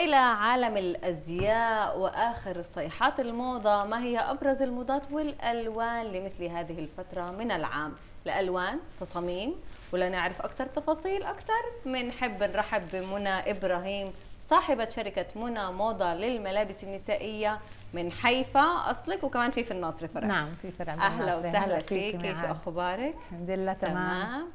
وإلى عالم الأزياء وآخر صيحات الموضة ما هي أبرز الموضات والألوان لمثل هذه الفترة من العام لألوان تصاميم ولنعرف أكثر تفاصيل أكثر بنحب نرحب بمنى إبراهيم صاحبة شركة منى موضة للملابس النسائية من حيفا أصلك وكمان في في الناصر فرع نعم في فرع أهلا وسهلا فيك إيش أخبارك؟ الحمد لله تمام, تمام.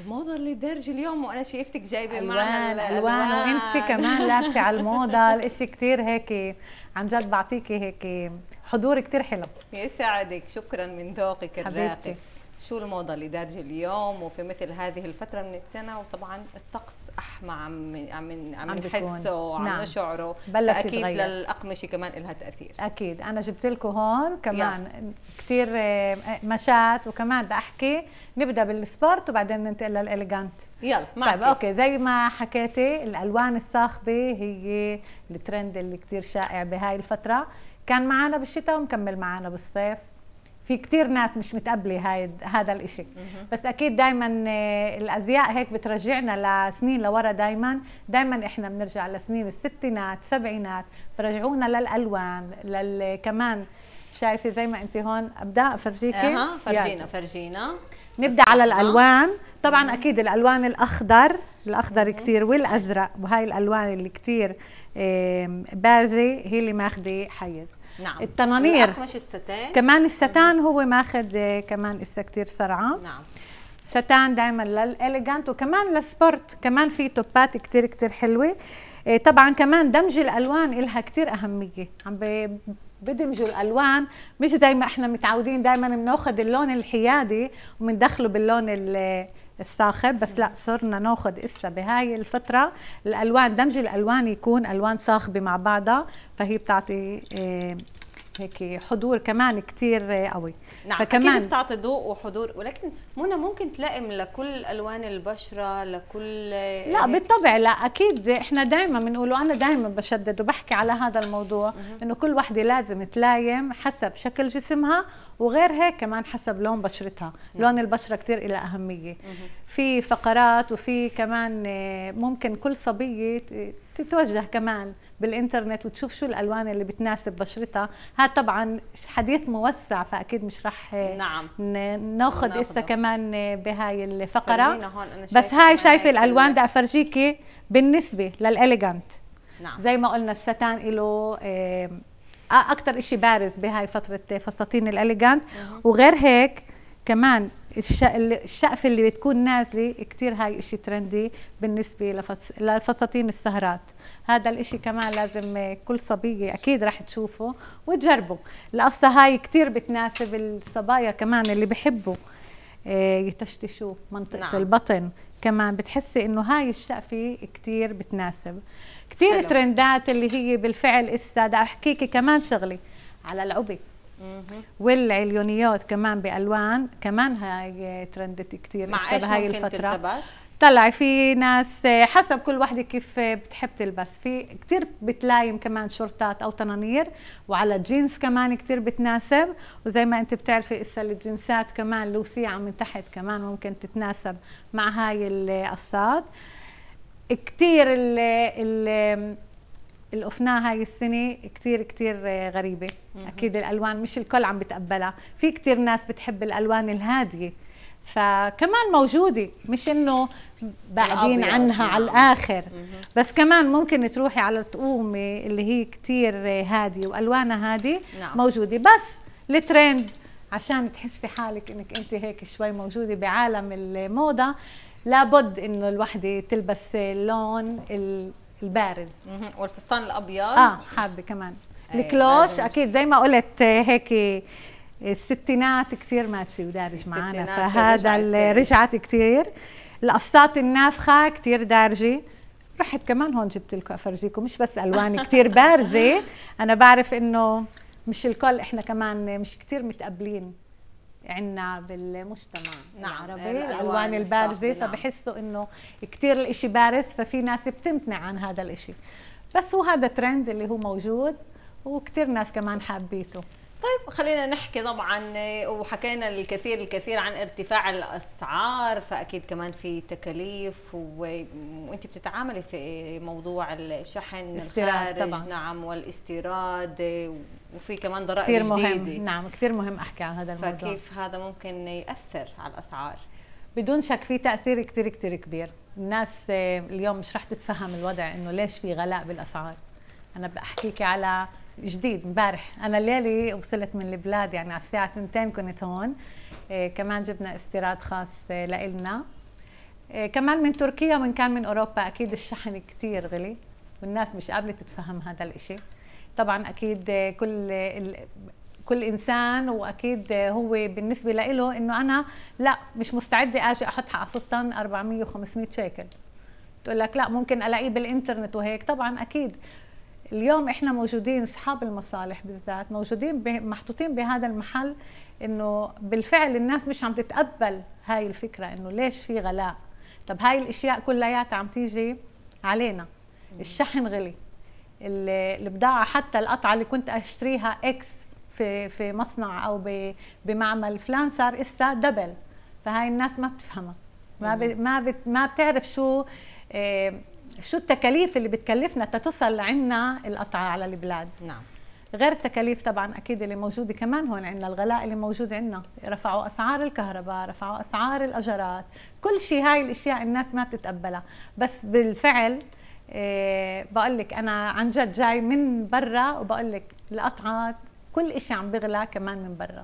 الموضه اللي درج اليوم وانا شايفتك جايبه معنا الالوان وانت كمان لابسه على الموضه الاشي كثير هيك عن جد بعطيكي هيك حضور كثير حلو يسعدك شكرا من ذوقك الراقي شو الموضة اللي دارجة اليوم وفي مثل هذه الفترة من السنة وطبعا الطقس أحمى عم عم عم نحسه وعم نعم. نشعره بلش أكيد يتغير. للأقمشة كمان لها تأثير أكيد أنا جبت لكم هون كمان كثير آه، مشات وكمان بدي أحكي نبدأ بالسبورت وبعدين ننتقل للإليجانت يلا معك طيب أوكي زي ما حكيتي الألوان الصاخبة هي الترند اللي كثير شائع بهاي الفترة كان معنا بالشتاء ومكمل معنا بالصيف في كثير ناس مش متقبله هاي هذا الإشي بس اكيد دائما آه، الازياء هيك بترجعنا لسنين لورا دائما دائما احنا بنرجع لسنين الستينات السبعينات برجعونا للالوان كمان شايفه زي ما انت هون ابدا افرجيكي اها فرجينا يعني. فرجينا نبدا على الالوان طبعا اكيد الالوان الاخضر الاخضر كثير والازرق وهي الالوان اللي كثير بارزه هي اللي ماخذه حيز نعم التنانير اقمش الستان كمان الستان هو ماخذ آه، كمان اسا كثير سرعه نعم ستان دائما للاليجانت وكمان للسبورت كمان في توبات كثير كثير حلوه آه، طبعا كمان دمج الالوان لها كثير اهميه عم بدمجوا الالوان مش زي ما احنا متعودين دائما بناخذ اللون الحيادي وبندخله باللون الصاخب بس لا صرنا ناخذ اسا بهاي الفتره الالوان دمج الالوان يكون الوان صاخبه مع بعضها فهي بتعطي إيه، هيك حضور كمان كثير قوي نعم فكمان أكيد بتعطي ضوء وحضور ولكن منى ممكن تلائم لكل الوان البشره لكل لا هيك. بالطبع لا اكيد احنا دائما بنقول وانا دائما بشدد وبحكي على هذا الموضوع انه كل وحده لازم تلايم حسب شكل جسمها وغير هيك كمان حسب لون بشرتها مم. نعم. لون البشره كثير إلى اهميه مم. في فقرات وفي كمان ممكن كل صبيه تتوجه كمان بالانترنت وتشوف شو الالوان اللي بتناسب بشرتها هذا طبعا حديث موسع فاكيد مش رح نعم ناخذ اسا كمان بهاي الفقره هون أنا بس هاي شايفه الالوان بدي افرجيكي بالنسبه للاليجانت نعم. زي ما قلنا الستان له آه، اكثر شيء بارز بهاي فتره فساتين الاليجانت وغير هيك كمان الشقفة اللي بتكون نازله كثير هاي شيء ترندي بالنسبه لفساتين السهرات هذا الاشي كمان لازم كل صبيه اكيد رح تشوفه وتجربه القصه هاي كثير بتناسب الصبايا كمان اللي بحبوا آه، يتشتشوا منطقه نعم. البطن كمان بتحسي انه هاي الشقفه كثير بتناسب كثير ترندات اللي هي بالفعل اسا بدي احكيكي كمان شغله على العبي والعليونيات كمان بالوان كمان هاي ترندت كثير مع ايش هاي الفتره طلع في ناس حسب كل وحده كيف بتحب تلبس في كثير بتلايم كمان شورتات او تنانير وعلى جينز كمان كثير بتناسب وزي ما انت بتعرفي هسه الجنسات كمان لوسيعه من تحت كمان ممكن تتناسب مع هاي القصات كثير ال ال اللي هاي السنه كثير كثير غريبه اكيد الالوان مش الكل عم بتقبلها في كثير ناس بتحب الالوان الهاديه فكمان موجوده مش انه بعدين عنها على الاخر بس كمان ممكن تروحي على تقومي اللي هي كثير هاديه والوانها هاديه نعم. موجوده بس الترند عشان تحسي حالك انك انت هيك شوي موجوده بعالم الموضه لابد انه الوحده تلبس اللون البارز والفستان الابيض اه حابه كمان الكلوش اكيد زي ما قلت آه، هيك الستينات كثير ماشي ودارج معنا فهذا رجعت, رجعت كثير القصات النافخه كثير دارجه رحت كمان هون جبت لكم افرجيكم مش بس الوان كثير بارزه انا بعرف انه مش الكل احنا كمان مش كثير متقبلين عندنا بالمجتمع نعم العربي الالوان البارزه فبحسوا انه كثير الإشي بارز ففي ناس بتمتنع عن هذا الإشي بس هو هذا ترند اللي هو موجود وكثير ناس كمان حابيته طيب خلينا نحكي طبعا وحكينا الكثير الكثير عن ارتفاع الاسعار فاكيد كمان في تكاليف و... وانت بتتعاملي في موضوع الشحن الخارج طبعا. نعم والاستيراد وفي كمان ضرائب كتير مهم جديدة. نعم كثير مهم احكي عن هذا الموضوع فكيف هذا ممكن ياثر على الاسعار بدون شك في تاثير كثير كثير كبير الناس آه، اليوم مش رح تتفهم الوضع انه ليش في غلاء بالاسعار انا بحكيكي على جديد امبارح انا الليله وصلت من البلاد يعني على الساعه 2 كنت هون إيه كمان جبنا استيراد خاص آه، لإلنا إيه كمان من تركيا ومن كان من اوروبا اكيد الشحن كثير غلي والناس مش قابله تتفهم هذا الإشي طبعا اكيد كل كل انسان واكيد هو بالنسبه له انه انا لا مش مستعده اجي احط فستان 400 و500 شيكل تقول لك لا ممكن الاقيه بالانترنت وهيك طبعا اكيد اليوم احنا موجودين اصحاب المصالح بالذات موجودين محطوطين بهذا المحل انه بالفعل الناس مش عم تتقبل هاي الفكره انه ليش في غلاء طب هاي الاشياء كلياتها عم تيجي علينا الشحن غلي البضاعه حتى القطعه اللي كنت اشتريها اكس في في مصنع او بمعمل فلان صار اسا دبل فهاي الناس ما بتفهمها ما ما ما بتعرف شو آه، شو التكاليف اللي بتكلفنا تتوصل لعنا القطعه على البلاد نعم غير التكاليف طبعا اكيد اللي موجوده كمان هون عندنا الغلاء اللي موجود عندنا رفعوا اسعار الكهرباء رفعوا اسعار الاجارات كل شيء هاي الاشياء الناس ما بتتقبلها بس بالفعل إيه، بقول لك انا عن جد جاي من برا وبقول لك القطعات كل شيء عم بغلى كمان من برا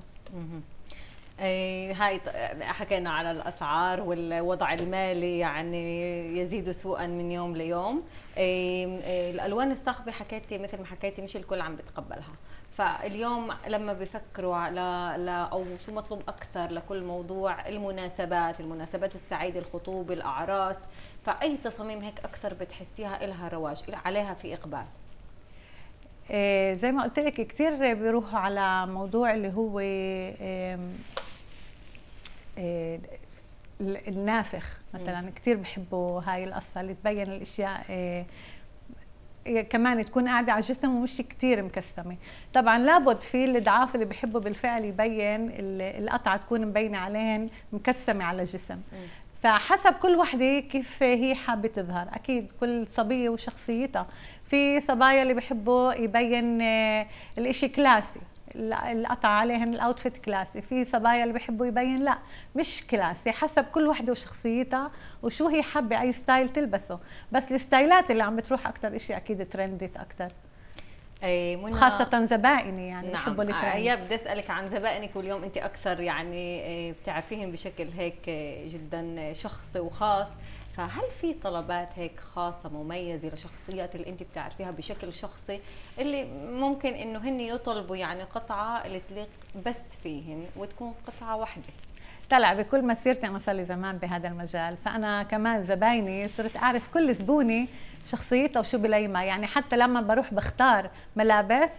إيه، هاي حكينا على الاسعار والوضع المالي يعني يزيد سوءا من يوم ليوم إيه، الالوان الصاخبه حكيتي مثل ما حكيتي مش الكل عم بتقبلها فاليوم لما بفكروا على لا او شو مطلوب اكثر لكل موضوع المناسبات المناسبات السعيده الخطوبه الاعراس فاي تصاميم هيك اكثر بتحسيها لها رواج عليها في اقبال آه، زي ما قلت لك كثير بيروحوا على موضوع اللي هو آه، النافخ مثلا كثير بحبوا هاي القصه اللي تبين الاشياء آه، كمان تكون قاعدة على الجسم ومش كتير مكسمة طبعا لابد في الإضعاف اللي بحبه بالفعل يبين القطعة تكون مبينة عليهن مكسمة على الجسم فحسب كل وحدة كيف هي حابة تظهر أكيد كل صبية وشخصيتها في صبايا اللي بحبوا يبين آه، الإشي كلاسي اللي قطع عليهن الاوتفيت كلاسي في صبايا اللي بيحبوا يبين لا مش كلاسي حسب كل وحده وشخصيتها وشو هي حابه اي ستايل تلبسه بس الستايلات اللي عم بتروح اكثر شيء اكيد ترندت اكثر منى خاصة زبائني يعني نعم بحبوا آه، الترند يا بدي اسالك عن زبائنك واليوم انت اكثر يعني آه، بتعرفيهم بشكل هيك آه، جدا شخصي وخاص فهل في طلبات هيك خاصه مميزه لشخصيات اللي انت بتعرفيها بشكل شخصي اللي ممكن انه هن يطلبوا يعني قطعه اللي تليق بس فيهن وتكون قطعه واحده طلع بكل مسيرتي انا صار لي زمان بهذا المجال فانا كمان زبايني صرت اعرف كل زبوني شخصيته وشو بلايمة يعني حتى لما بروح بختار ملابس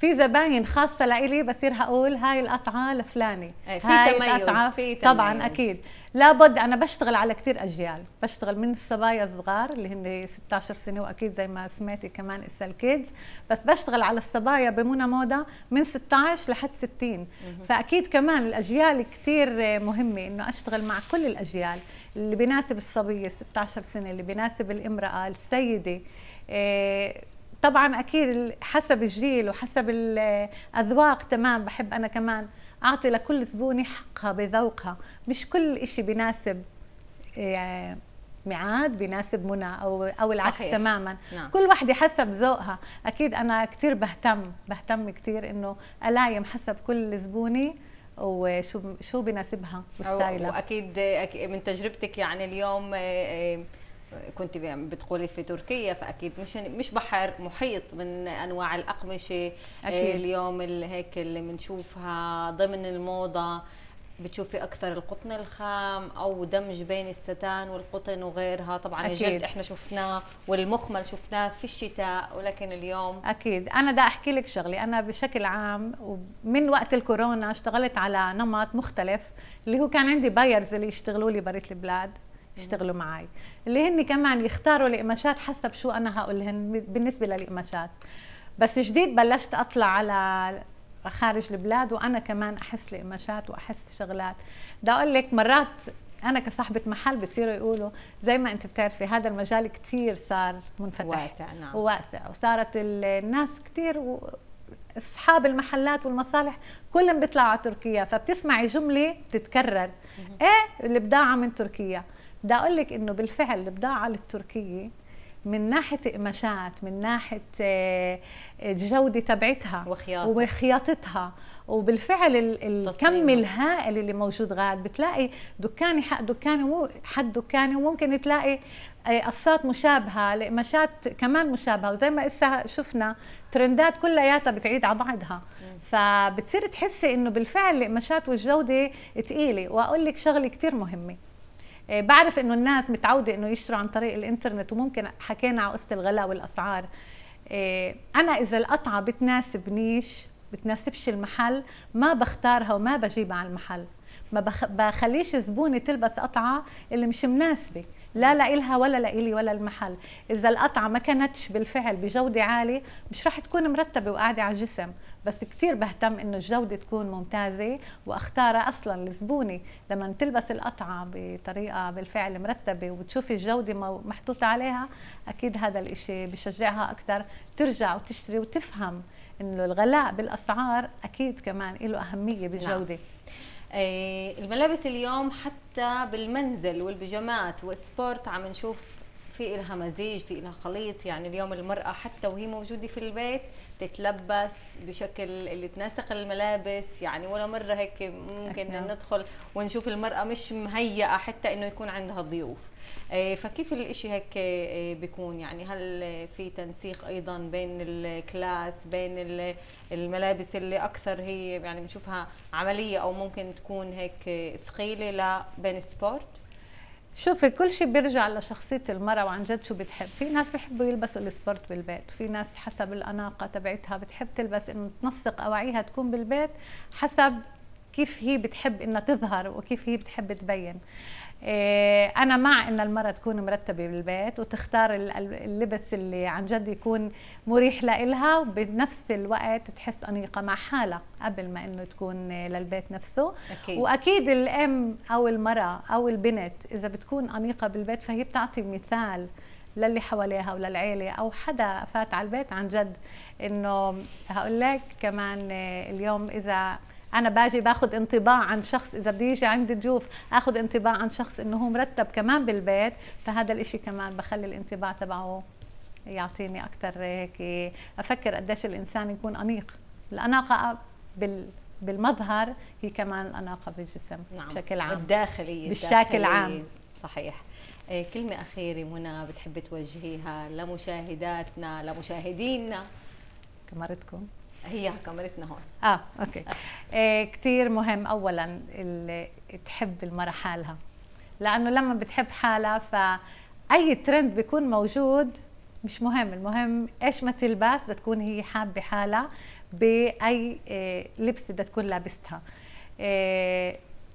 في زباين خاصه لإلي بصير هقول هاي القطعه لفلاني إيه، في تميز القطعه في تميز. طبعا اكيد لابد انا بشتغل على كثير اجيال بشتغل من الصبايا الصغار اللي هن 16 سنه واكيد زي ما سمعتي كمان اسا الكيدز بس بشتغل على الصبايا بمنى موضه من 16 لحد 60 فاكيد كمان الاجيال كثير مهمه انه اشتغل مع كل الاجيال اللي بيناسب الصبيه 16 سنه اللي بيناسب الامراه السيده إيه طبعا اكيد حسب الجيل وحسب الاذواق تمام بحب انا كمان اعطي لكل زبونه حقها بذوقها مش كل شيء بيناسب آه، ميعاد بيناسب منى او او العكس صحيح. تماما نعم. كل وحده حسب ذوقها اكيد انا كثير بهتم بهتم كثير انه الايم حسب كل زبوني وشو شو بيناسبها وستايلها واكيد من تجربتك يعني اليوم آه، آه، كنت بتقولي في تركيا فاكيد مش يعني مش بحر محيط من انواع الاقمشه آه، أكيد. اليوم اللي هيك اللي بنشوفها ضمن الموضه بتشوفي اكثر القطن الخام او دمج بين الستان والقطن وغيرها طبعا أكيد. احنا شفناه والمخمل شفناه في الشتاء ولكن اليوم اكيد انا بدي احكي لك شغله انا بشكل عام ومن وقت الكورونا اشتغلت على نمط مختلف اللي هو كان عندي بايرز اللي يشتغلوا لي بريت البلاد يشتغلوا معي اللي هن كمان يختاروا القماشات حسب شو انا هقول لهم بالنسبه للقماشات بس جديد بلشت اطلع على خارج البلاد وانا كمان احس القماشات واحس شغلات بدي اقول لك مرات انا كصاحبه محل بصيروا يقولوا زي ما انت بتعرفي هذا المجال كثير صار منفتح واسع نعم وواسع وصارت الناس كثير و... اصحاب المحلات والمصالح كلهم بيطلعوا على تركيا فبتسمعي جمله بتتكرر ايه البضاعه من تركيا بدي اقول لك انه بالفعل البضاعه التركيه من ناحيه قماشات من ناحيه آه، الجوده تبعتها وخياطة. وخياطتها وبالفعل الكم الهائل اللي موجود غاد بتلاقي دكاني حق دكاني مو حد دكاني وممكن تلاقي آه، قصات مشابهه القماشات كمان مشابهه وزي ما اسا شفنا ترندات كلياتها بتعيد على بعضها فبتصير تحسي انه بالفعل القماشات والجوده ثقيله واقول لك شغله كثير مهمه إيه، بعرف انه الناس متعوده انه يشتروا عن طريق الانترنت وممكن حكينا على قصه الغلاء والاسعار إيه، انا اذا القطعه بتناسبنيش بتناسبش المحل ما بختارها وما بجيبها على المحل ما بخليش زبوني تلبس قطعه اللي مش مناسبه لا لإلها ولا لإلي ولا المحل إذا القطعة ما كانتش بالفعل بجودة عالية مش راح تكون مرتبة وقاعدة على الجسم بس كثير بهتم إنه الجودة تكون ممتازة وأختارها أصلا لزبوني لما تلبس القطعة بطريقة بالفعل مرتبة وتشوفي الجودة محطوطة عليها أكيد هذا الإشي بشجعها أكثر ترجع وتشتري وتفهم إنه الغلاء بالأسعار أكيد كمان له أهمية بالجودة نعم. إيه، الملابس اليوم حتى بالمنزل والبيجامات والسبورت عم نشوف في إلها مزيج في إلها خليط يعني اليوم المرأة حتى وهي موجودة في البيت تتلبس بشكل اللي تناسق الملابس يعني ولا مرة هيك ممكن أكيد. ندخل ونشوف المرأة مش مهيئة حتى إنه يكون عندها ضيوف آه، فكيف الإشي هيك آه، بيكون يعني هل في تنسيق أيضا بين الكلاس بين الملابس اللي أكثر هي يعني بنشوفها عملية أو ممكن تكون هيك ثقيلة لبين السبورت شوفي كل شيء بيرجع لشخصية المرأة وعن جد شو بتحب، في ناس بيحبوا يلبسوا السبورت بالبيت، في ناس حسب الأناقة تبعتها بتحب تلبس إنه تنسق أواعيها تكون بالبيت حسب كيف هي بتحب انها تظهر وكيف هي بتحب تبين إيه، انا مع ان المراه تكون مرتبه بالبيت وتختار اللبس اللي عن جد يكون مريح لإلها وبنفس الوقت تحس انيقه مع حالها قبل ما انه تكون للبيت نفسه أكيد. واكيد الام او المراه او البنت اذا بتكون انيقه بالبيت فهي بتعطي مثال للي حواليها وللعيلة أو حدا فات على البيت عن جد إنه هقول لك كمان إيه، اليوم إذا انا باجي باخذ انطباع عن شخص اذا بده يجي عندي ضيوف اخذ انطباع عن شخص انه هو مرتب كمان بالبيت فهذا الاشي كمان بخلي الانطباع تبعه يعطيني اكثر هيك افكر قديش الانسان يكون انيق الاناقه بال بالمظهر هي كمان الاناقه بالجسم نعم. بشكل عام الداخلي بالشكل عام صحيح إيه، كلمة أخيرة منى بتحبي توجهيها لمشاهداتنا لمشاهدينا كمرتكم هي كاميرتنا هون اه اوكي آه. كثير مهم اولا اللي تحب المرا حالها لانه لما بتحب حالها فاي ترند بيكون موجود مش مهم المهم ايش ما تلبس بدها تكون هي حابه حالها باي آه، لبس بدها تكون لابستها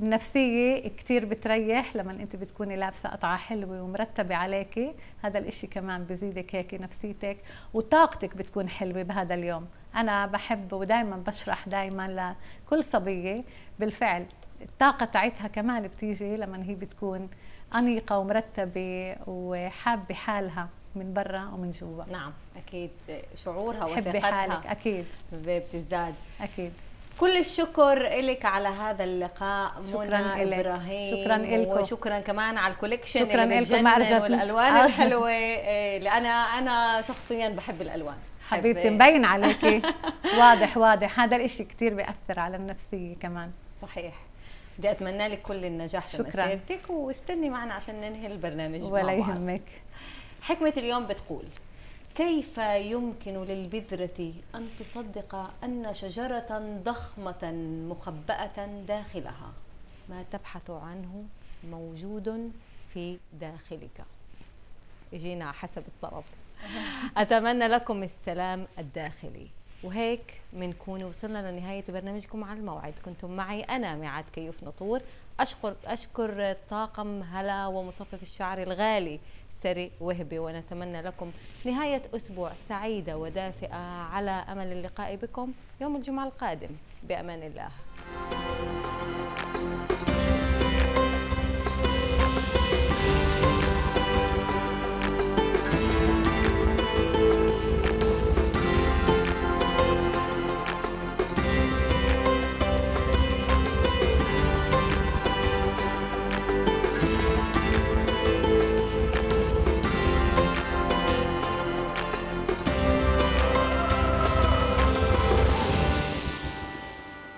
النفسية آه، كتير بتريح لما انت بتكوني لابسة قطعة حلوة ومرتبة عليكي هذا الاشي كمان بزيدك هيك نفسيتك وطاقتك بتكون حلوة بهذا اليوم انا بحب ودائما بشرح دائما لكل صبيه بالفعل الطاقه تاعتها كمان بتيجي لما هي بتكون انيقه ومرتبه وحابه حالها من برا ومن جوا نعم اكيد شعورها وثقتها حالك اكيد بتزداد اكيد كل الشكر لك على هذا اللقاء منى إليك. ابراهيم شكرا لكم وشكرا كمان على الكوليكشن شكرا لكم والالوان آه. الحلوه إيه، انا انا شخصيا بحب الالوان حبيبتي مبين عليكي واضح واضح هذا الإشي كتير بيأثر على النفسية كمان صحيح بدي أتمنى لك كل النجاح شكرا في مسيرتك واستني معنا عشان ننهي البرنامج ولا يهمك حكمة اليوم بتقول كيف يمكن للبذرة أن تصدق أن شجرة ضخمة مخبأة داخلها ما تبحث عنه موجود في داخلك اجينا حسب الطلب أتمنى لكم السلام الداخلي وهيك بنكون وصلنا لنهاية برنامجكم على الموعد كنتم معي أنا معاد كيوف نطور أشكر, أشكر طاقم هلا ومصفف الشعر الغالي سري وهبي ونتمنى لكم نهاية أسبوع سعيدة ودافئة على أمل اللقاء بكم يوم الجمعة القادم بأمان الله